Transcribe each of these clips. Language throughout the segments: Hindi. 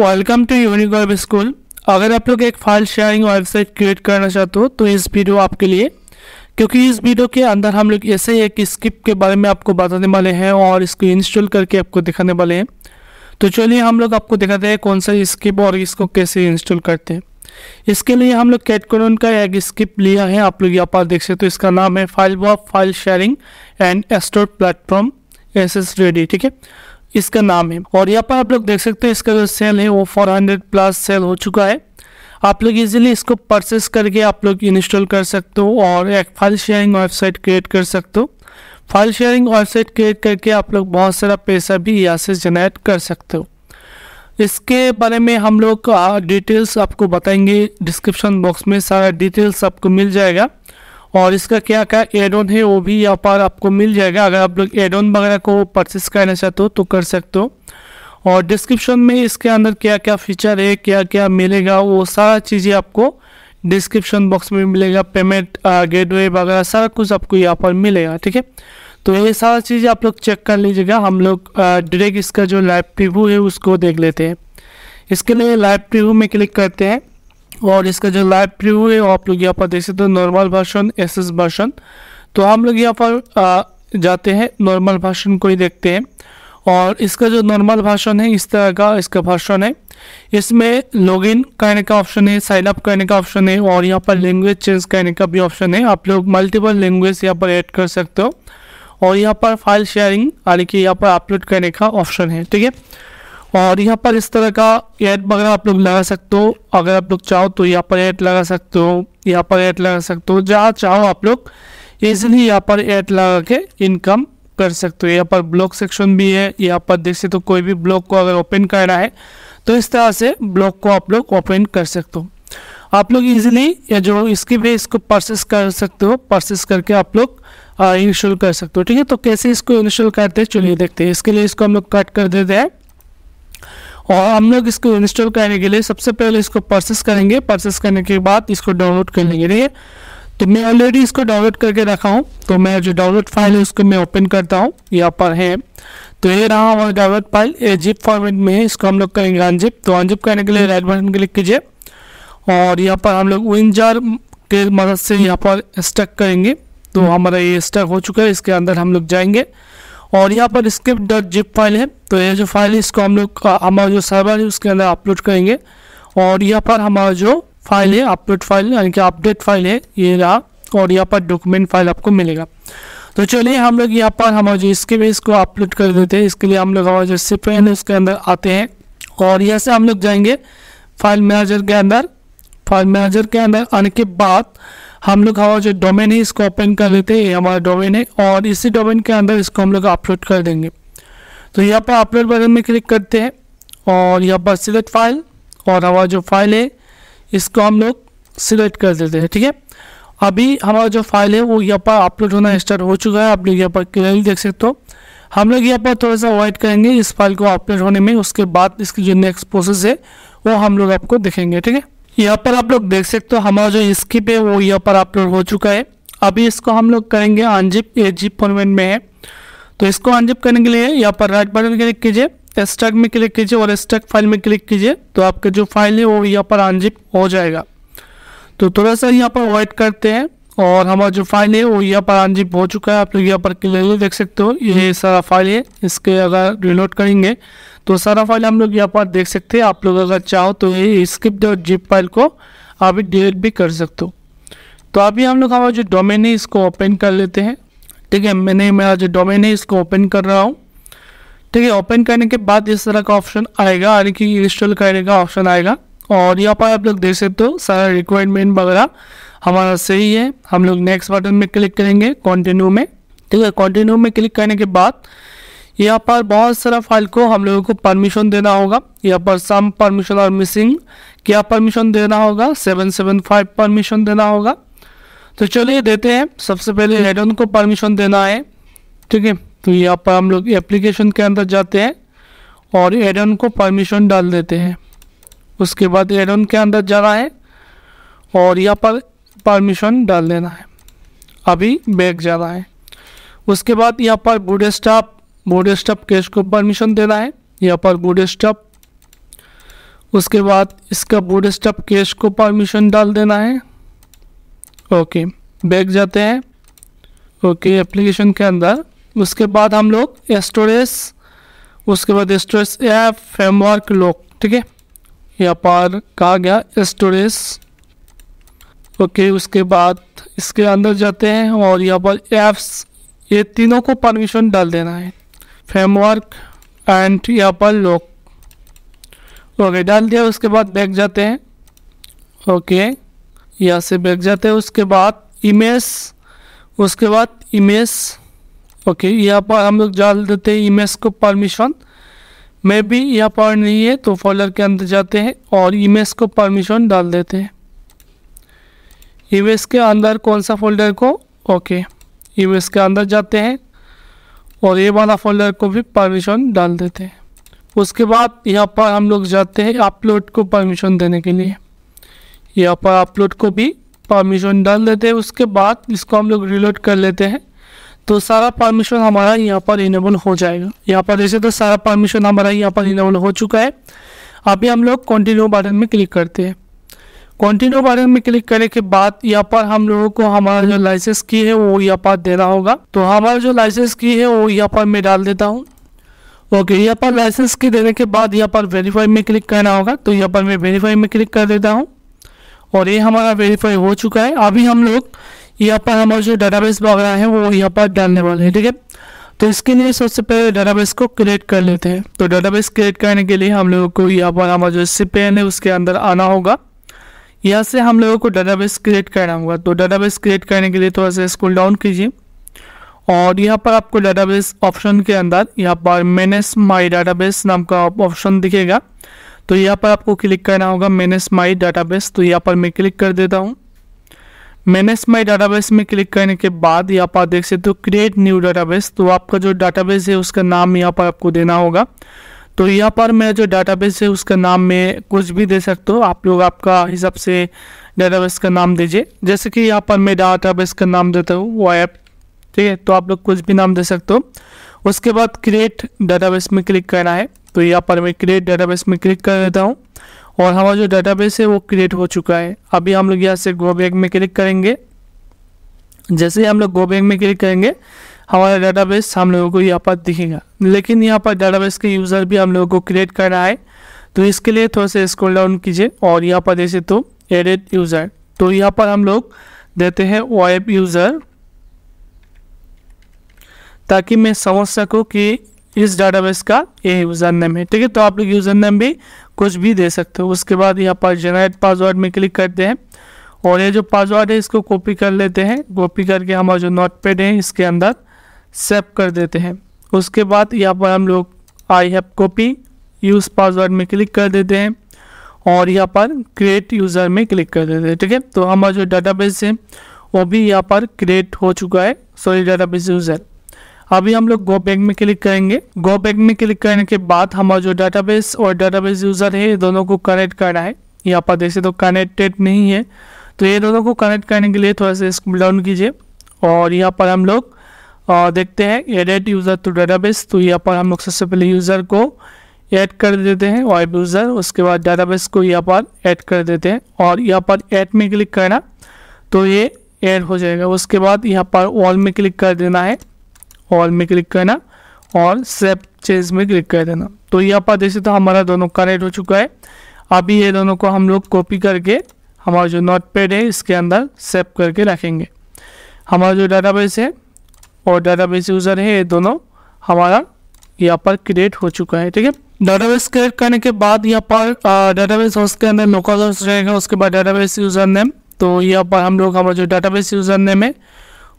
वेलकम टू वेब स्कूल अगर आप लोग एक फाइल शेयरिंग वेबसाइट क्रिएट करना चाहते हो तो इस वीडियो आपके लिए क्योंकि इस वीडियो के अंदर हम लोग ऐसे एक स्क्रिप्ट के बारे में आपको बताने वाले हैं और इसको इंस्टॉल करके आपको दिखाने वाले हैं तो चलिए हम लोग आपको दिखाते हैं कौन सा स्क्रिप्ट और इसको कैसे इंस्टॉल करते हैं इसके लिए हम लोग कैटकोन का एक स्क्रिप्ट लिया है आप लोग यहाँ पर देख सकते हो तो इसका नाम है file of file sharing and store platform S S ready ठीक है इसका नाम है और यहाँ पर आप लोग देख सकते हैं इसका जो सेल है वो 400 प्लस सेल हो चुका है आप लोग इजीली इसको परचेस करके आप लोग इंस्टॉल कर सकते हो और एक फाइल शेयरिंग वेबसाइट क्रिएट कर सकते हो फाइल शेयरिंग वेबसाइट क्रिएट करके आप लोग बहुत सारा पैसा भी यहाँ से जनरेट कर सकते हो इसके बारे में हम लोग डिटेल्स आपको बताएंगे डिस्क्रिप्शन बॉक्स में सारा डिटेल्स आपको मिल जाएगा और इसका क्या क्या एड ऑन है वो भी यहाँ पर आपको मिल जाएगा अगर आप लोग एड ऑन वगैरह को परचेस करना चाहते हो तो कर सकते हो और डिस्क्रिप्शन में इसके अंदर क्या क्या फीचर है क्या क्या मिलेगा वो सारा चीज़ें आपको डिस्क्रिप्शन बॉक्स में मिलेगा पेमेंट गेटवे वगैरह सारा कुछ आपको यहाँ पर मिलेगा ठीक है तो ये सारा चीज़ें आप लोग चेक कर लीजिएगा हम लोग डायरेक्ट इसका जो लाइव प्रिव्यू है उसको देख लेते हैं इसके लिए लाइव प्रिव्यू में क्लिक करते हैं और इसका जो लाइव प्रिव्यू है आप लोग यहाँ पर देख सकते हो नॉर्मल भाषण एस एस भाषण तो हम लोग यहाँ पर जाते हैं नॉर्मल भाषण को ही देखते हैं और इसका जो नॉर्मल भाषण है इस तरह का इसका भाषण है इसमें लॉगिन करने का ऑप्शन है साइन अप करने का ऑप्शन है और यहाँ पर लैंग्वेज चेंज करने का भी ऑप्शन है आप लोग मल्टीपल लैंग्वेज यहाँ पर ऐड कर सकते हो और यहाँ पर फाइल शेयरिंग यानी कि यहाँ पर अपलोड करने का ऑप्शन है ठीक है और यहाँ पर इस तरह का ऐड वगैरह आप लोग लगा सकते हो अगर आप लोग चाहो तो यहाँ पर एड लगा सकते हो यहाँ पर एड लगा सकते हो जहाँ चाहो आप लोग ईजिली यहाँ पर एड लगा के इनकम कर सकते हो यहाँ पर ब्लॉक सेक्शन भी है यहाँ पर देख सकते हो कोई भी ब्लॉक को अगर ओपन करना है तो इस तरह से ब्लॉक को आप लोग ओपन कर सकते हो आप लोग इजिली या जो इसके भी इसको परचेस कर सकते हो परचेस करके आप लोग इंस्टॉल कर सकते हो ठीक है तो कैसे इसको इंस्टॉल करते हैं चलिए देखते हैं इसके लिए इसको हम लोग कट कर देते हैं और हम लोग इसको इंस्टॉल करने के लिए सबसे पहले इसको परसेस करेंगे परचेस करने के बाद इसको डाउनलोड कर लेंगे ठीक है तो मैं ऑलरेडी इसको डाउनलोड करके रखा हूँ तो मैं जो डाउनलोड फाइल है उसको मैं ओपन करता हूँ यहाँ पर है तो ये रहा हमारा डाउनलोड फाइल ये जिप फॉर्मेट में है इसको हम लोग करेंगे अनजिप तो अनजिप करने के लिए राइट बटन क्लिक कीजिए और यहाँ पर हम लोग विंजार के मदद से यहाँ पर स्टक करेंगे तो हमारा ये स्टक हो चुका है इसके अंदर हम लोग जाएंगे और यहाँ पर स्क्रिप्ट डॉट जिप फाइल है तो ये जो फाइल है इसको हम लोग हमारा जो सर्वर है उसके अंदर अपलोड करेंगे और यहाँ पर हमारा जो फाइल है अपलोड फाइल यानी कि अपडेट फाइल है ये रहा और यहाँ पर डॉक्यूमेंट फाइल आपको मिलेगा तो चलिए हम लोग यहाँ पर हमारा जो इसके है इसको अपलोड कर देते हैं इसके लिए हम लोग हमारा जो सिप है उसके अंदर आते हैं और यहाँ से हम लोग जाएंगे फाइल मैनेजर के अंदर फाइल मैनेजर के अंदर आने के बाद हम लोग हमारा जो डोमेन है इसको ओपन कर लेते हैं हमारा डोमेन है और इसी डोमेन के अंदर इसको हम लोग अपलोड कर देंगे तो यहाँ पर अपलोड बटन में क्लिक करते हैं और यहाँ पर सिलेक्ट फाइल और हमारा जो फाइल है इसको हम लोग सिलेक्ट कर देते हैं ठीक है अभी हमारा जो फाइल है वो यहाँ पर अपलोड होना स्टार्ट हो चुका है आप लोग यहाँ पर क्लियरली देख सकते हो हम लोग यहाँ पर थोड़ा सा वाइट करेंगे इस फाइल को अपलोड होने में उसके बाद इसकी जो नेक्स्ट प्रोसेस है वो हम लोग आपको दिखेंगे ठीक है यहाँ पर आप लोग देख सकते हो हमारा जो स्किप है वो यहाँ पर अपलोड हो चुका है अभी इसको हम लोग करेंगे अनजिप ए जी फॉर्मेट में है तो इसको अनजिप करने के लिए यहाँ पर राइट बटन क्लिक कीजिए स्टक में क्लिक कीजिए और स्टक फाइल में क्लिक कीजिए तो आपका जो फाइल है वो यहाँ पर अनजिप हो जाएगा तो थोड़ा सा यहाँ पर वाइट करते हैं और हमारा जो फाइल है वो यहाँ पर अनजिप हो चुका है आप लोग यहाँ पर क्लियरली देख सकते हो ये हम्म। सारा फाइल है इसके अगर रिलोड करेंगे तो सारा फाइल हम लोग यहाँ पर देख सकते हैं आप लोग अगर चाहो तो ये स्क्रिप्ट और जिप फाइल को आप डिलीट भी कर सकते हो तो अभी हम लोग हमारा जो डोमेन है इसको ओपन कर लेते हैं ठीक है मैंने मेरा जो डोमेन है इसको ओपन कर रहा हूँ ठीक है ओपन करने के बाद इस तरह का ऑप्शन आएगा यानी कि इंस्टॉल करने का ऑप्शन आएगा और यहाँ पर आप लोग देख सकते हो सारा रिक्वायरमेंट वगैरह हमारा सही है हम लोग नेक्स्ट बटन में क्लिक करेंगे कॉन्टिन्यू में ठीक है कॉन्टिन्यू में क्लिक करने के बाद यहाँ पर बहुत सारा फाइल को हम लोगों को परमिशन देना होगा यहाँ पर सम परमिशन और मिसिंग क्या परमिशन देना होगा सेवन सेवन फाइव परमिशन देना होगा तो चलिए देते हैं सबसे पहले हेडन को परमिशन देना है ठीक है तो यहाँ पर हम लोग एप्लीकेशन के अंदर जाते हैं और एडन को परमिशन डाल देते हैं उसके बाद एडन के अंदर जाना है और यहाँ पर परमिशन डाल देना है अभी बैग जाना है उसके बाद यहाँ पर बूढ़े स्टाफ बॉडी स्टप केस को परमिशन देना है यहाँ पर बॉडी स्टप उसके बाद इसका बॉडी स्टप केस को परमिशन डाल देना है ओके बैक जाते हैं ओके एप्लीकेशन के अंदर उसके बाद हम लोग स्टोरेज उसके बाद स्टोरेज या फ्रेमवर्क लॉक ठीक है यहाँ पर कहा गया स्टोरेज ओके उसके बाद इसके अंदर जाते हैं और यहाँ पर एप्स ये तीनों को परमिशन डाल देना है फ्रेमवर्क एंड यहाँ पर लोक ओके डाल दिया उसके बाद बैग जाते हैं ओके यहाँ से बैग जाते हैं उसके बाद इमेज उसके बाद इमेज ओके यहाँ पर हम लोग डाल देते हैं इमेज को परमिशन मे भी यहाँ पर नहीं है तो फोल्डर के अंदर जाते हैं और इमेज को परमिशन डाल देते हैं इमेज के अंदर कौन सा फोल्डर को ओके इमेज के अंदर जाते हैं और ये वाला फोल्डर को भी परमिशन डाल देते हैं उसके बाद यहाँ पर हम लोग जाते हैं अपलोड को परमिशन देने के लिए यहाँ पर अपलोड को भी परमिशन डाल देते हैं उसके बाद इसको हम लोग रिलोड कर लेते हैं तो सारा परमिशन हमारा यहाँ पर इनेबल हो जाएगा यहाँ पर जैसे तो सारा परमिशन हमारा यहाँ पर इनेबल हो चुका है अभी हम लोग कंटिन्यू बटन में क्लिक करते हैं कंटिन्यू बारे में क्लिक करने के बाद यहाँ पर हम लोगों को हमारा जो लाइसेंस की है वो यहाँ पर देना होगा तो हमारा जो लाइसेंस की है वो यहाँ पर मैं डाल देता हूँ ओके यहाँ पर लाइसेंस की देने के बाद यहाँ पर वेरीफाई में क्लिक करना होगा तो यहाँ पर मैं वेरीफाई में क्लिक कर देता हूँ और ये हमारा वेरीफाई हो चुका है अभी हम लोग यहाँ पर हमारा जो डाटाबेस वगैरह है वो यहाँ पर डालने वाले हैं ठीक है तो इसके लिए सबसे पहले डाटाबेस को क्रिएट कर लेते हैं तो डाटाबेस क्रिएट करने के लिए हम लोगों को यहाँ पर हमारा जो सी है उसके अंदर आना होगा यहाँ से हम लोगों को डाटाबेस क्रिएट करना होगा तो डाटाबेस क्रिएट करने के लिए थोड़ा सा स्कूल डाउन कीजिए और यहाँ पर आपको डाटाबेस ऑप्शन के अंदर यहाँ पर मैनेज माई डाटाबेस नाम का ऑप्शन दिखेगा तो यहाँ पर आपको क्लिक करना होगा मैनेज माई डाटाबेस तो यहाँ पर मैं क्लिक कर देता हूँ मैनेज माई डाटाबेस में क्लिक करने के बाद यहाँ पर देख सकते हो क्रिएट न्यू डाटाबेस तो आपका जो डाटाबेस है उसका नाम यहाँ पर आपको देना होगा तो यहाँ पर मैं जो डाटाबेस है उसका नाम में कुछ भी दे सकता हूँ आप लोग आपका हिसाब से डाटाबेस का नाम दीजिए जैसे कि यहाँ पर मैं डाटाबेस का नाम देता हूँ वो ऐप ठीक है तो आप लोग कुछ भी नाम दे सकते हो उसके बाद क्रिएट डाटाबेस में क्लिक करना है तो यहाँ पर मैं क्रिएट डाटाबेस में क्लिक कर देता हूँ और हमारा जो डाटाबेस है वो क्रिएट हो चुका है अभी हम लोग यहाँ से गो में क्लिक करेंगे जैसे ही हम लोग गोबैक में क्लिक करेंगे हमारा डाटाबेस हम लोगों को यहाँ पर दिखेगा लेकिन यहाँ पर डाटाबेस के यूज़र भी हम लोगों को क्रिएट करना है तो इसके लिए थोड़ा सा स्क्रोल डाउन कीजिए और यहाँ पर जैसे तो एडेड यूज़र तो यहाँ पर हम लोग देते हैं वाइप यूज़र ताकि मैं समझ सकूँ कि इस डाटाबेस का ये यूज़र नेम है ठीक है तो आप लोग यूज़र नेम भी कुछ भी दे सकते हो उसके बाद यहाँ पर जनरेट पासवर्ड में क्लिक करते हैं और ये जो पासवर्ड है इसको कॉपी कर लेते हैं कॉपी करके हमारा जो नोट पैड है इसके अंदर सेव कर देते हैं उसके बाद यहाँ पर हम लोग I have copy use password में क्लिक कर देते हैं और यहाँ पर क्रिएट यूज़र में क्लिक कर देते हैं ठीक है तो हमारा जो डाटाबेस है वो भी यहाँ पर क्रिएट हो चुका है सॉरी डाटाबेस यूज़र अभी हम लोग गो बैक में क्लिक करेंगे गो बैक में क्लिक करने के बाद हमारा जो डाटाबेस और डाटाबेस यूज़र है दोनों को कनेक्ट करना है यहाँ पर देखिए तो कनेक्टेड नहीं है तो ये दोनों को कनेक्ट करने के लिए थोड़ा सा इसको डाउन कीजिए और यहाँ पर हम लोग और देखते हैं एडेड यूज़र टू डेटाबेस तो यहाँ पर हम लोग सबसे पहले यूज़र को ऐड कर देते हैं वाइब यूज़र उसके बाद डेटाबेस को यहाँ पर ऐड कर देते हैं और यहाँ पर ऐड में क्लिक करना तो ये ऐड हो जाएगा उसके बाद यहाँ पर ऑल में क्लिक कर देना है ऑल में क्लिक करना और सेप चेज में क्लिक कर देना तो यहाँ पर देखिए तो हमारा दोनों कनेक्ट हो चुका है अभी ये दोनों को हम लोग कॉपी करके हमारा जो नोट पैड है इसके अंदर सेप करके रखेंगे हमारा जो डाटाबेस है और डाटाबेस यूज़र है ये दोनों हमारा यहाँ पर क्रिएट हो चुका है ठीक है डाटाबेस क्रिएट करने के बाद यहाँ पर डाटाबेस होस्ट के अंदर लोकल होस्ट रहेगा उसके बाद डाटाबेस यूज़र नेम तो यहाँ पर हम लोग हमारा जो डाटाबेस यूज़र नेम है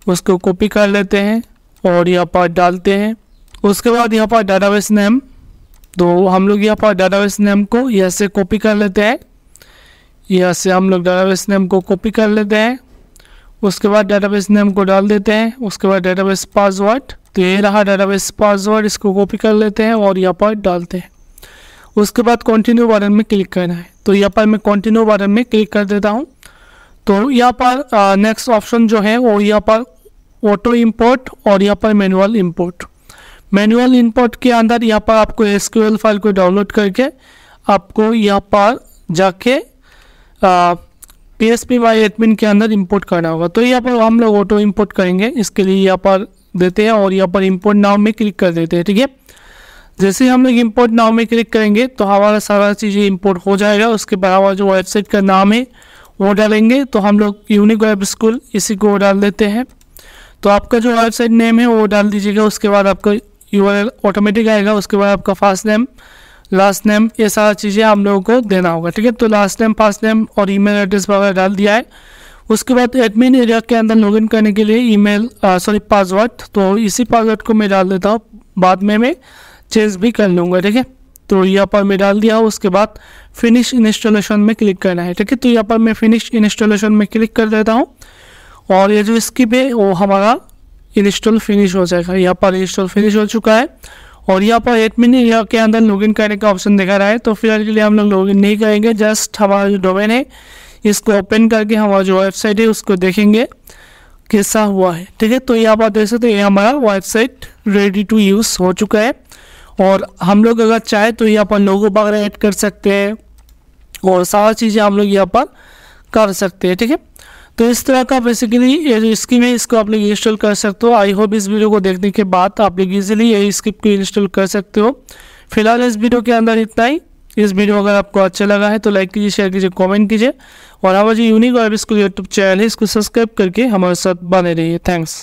उसको कॉपी कर लेते हैं और यहाँ पर डालते हैं उसके बाद यहाँ पर डाटाबेस नेम तो हम लोग यहाँ पर डाटाबेस नेम को यहाँ से कॉपी कर लेते हैं यहाँ से हम लोग डाटाबेस नेम को कॉपी कर लेते हैं उसके बाद बेस नेम को डाल देते हैं उसके बाद बेस पासवर्ड तो ये रहा बेस पासवर्ड इसको कॉपी कर लेते हैं और यहाँ पर डालते हैं उसके बाद कंटिन्यू बटन में क्लिक करना है तो यहाँ पर मैं कंटिन्यू बटन में क्लिक कर देता हूँ तो यहाँ पर नेक्स्ट ऑप्शन जो है वो यहाँ पर ऑटो इम्पोर्ट और यहाँ पर मैनुअल इम्पोर्ट मैनुअल इम्पोर्ट के अंदर यहाँ पर आपको एस फाइल को डाउनलोड करके आपको यहाँ पर जाके आ, P S P Y admin के अंदर इम्पोर्ट करना होगा तो यहाँ पर हम लोग ऑटो इम्पोर्ट करेंगे इसके लिए यहाँ पर देते हैं और यहाँ पर इम्पोर्ट नाव में क्लिक कर देते हैं ठीक है जैसे हम लोग इम्पोर्ट नाव में क्लिक करेंगे तो हमारा सारा चीज़ें इम्पोर्ट हो जाएगा उसके बाद जो वेबसाइट का नाम है वो डालेंगे तो हम लोग यूनिक वेब स्कूल इसी को डाल देते हैं तो आपका जो वेबसाइट नेम है वो डाल दीजिएगा उसके बाद आपका यू ऑटोमेटिक आएगा उसके बाद आपका फास्ट नेम लास्ट नेम ये सारा चीज़ें हम लोगों को देना होगा ठीक है तो लास्ट नेम पास नेम और ईमेल एड्रेस वगैरह डाल दिया है उसके बाद एडमिन एरिया के अंदर लॉगिन करने के लिए ईमेल सॉरी पासवर्ड तो इसी पासवर्ड को मैं डाल देता हूँ बाद में मैं चेंज भी कर लूँगा ठीक है तो यहाँ पर मैं डाल दिया उसके बाद फिनिश इंस्टॉलेशन में क्लिक करना है ठीक है तो यहाँ पर मैं फिनिश इंस्टॉलेशन में क्लिक कर देता हूँ और ये जो स्किप है वो हमारा इंस्टॉल फिनिश हो जाएगा यहाँ पर इंस्टॉल फिनिश हो चुका है और यहाँ पर एट मिनट यहाँ के अंदर लॉगिन करने का ऑप्शन दिखा रहा है तो फिलहाल के लिए हम लोग लॉगिन नहीं करेंगे जस्ट हमारा जो डोमेन है इसको ओपन करके हमारा जो वेबसाइट है उसको देखेंगे कैसा हुआ है ठीक है तो यहाँ पर देख सकते हैं हमारा वेबसाइट रेडी टू यूज़ हो चुका है और हम लोग अगर चाहे तो यहाँ पर लोगों वगैरह ऐड कर सकते हैं और सारा चीज़ें हम लोग यहाँ पर कर सकते हैं ठीक है तो इस तरह का बेसिकली ये जो स्कीम है इसको आप लोग इंस्टॉल कर सकते हो आई होप इस वीडियो को देखने के बाद आप लोग ईजिली ये स्कीम को इंस्टॉल कर सकते हो फिलहाल इस वीडियो के अंदर इतना ही इस वीडियो अगर आपको अच्छा लगा है तो लाइक कीजिए शेयर कीजिए कॉमेंट कीजिए और हमारा जो यूनिक और स्कूल यूट्यूब चैनल है इसको सब्सक्राइब करके हमारे साथ बने रहिए थैंक्स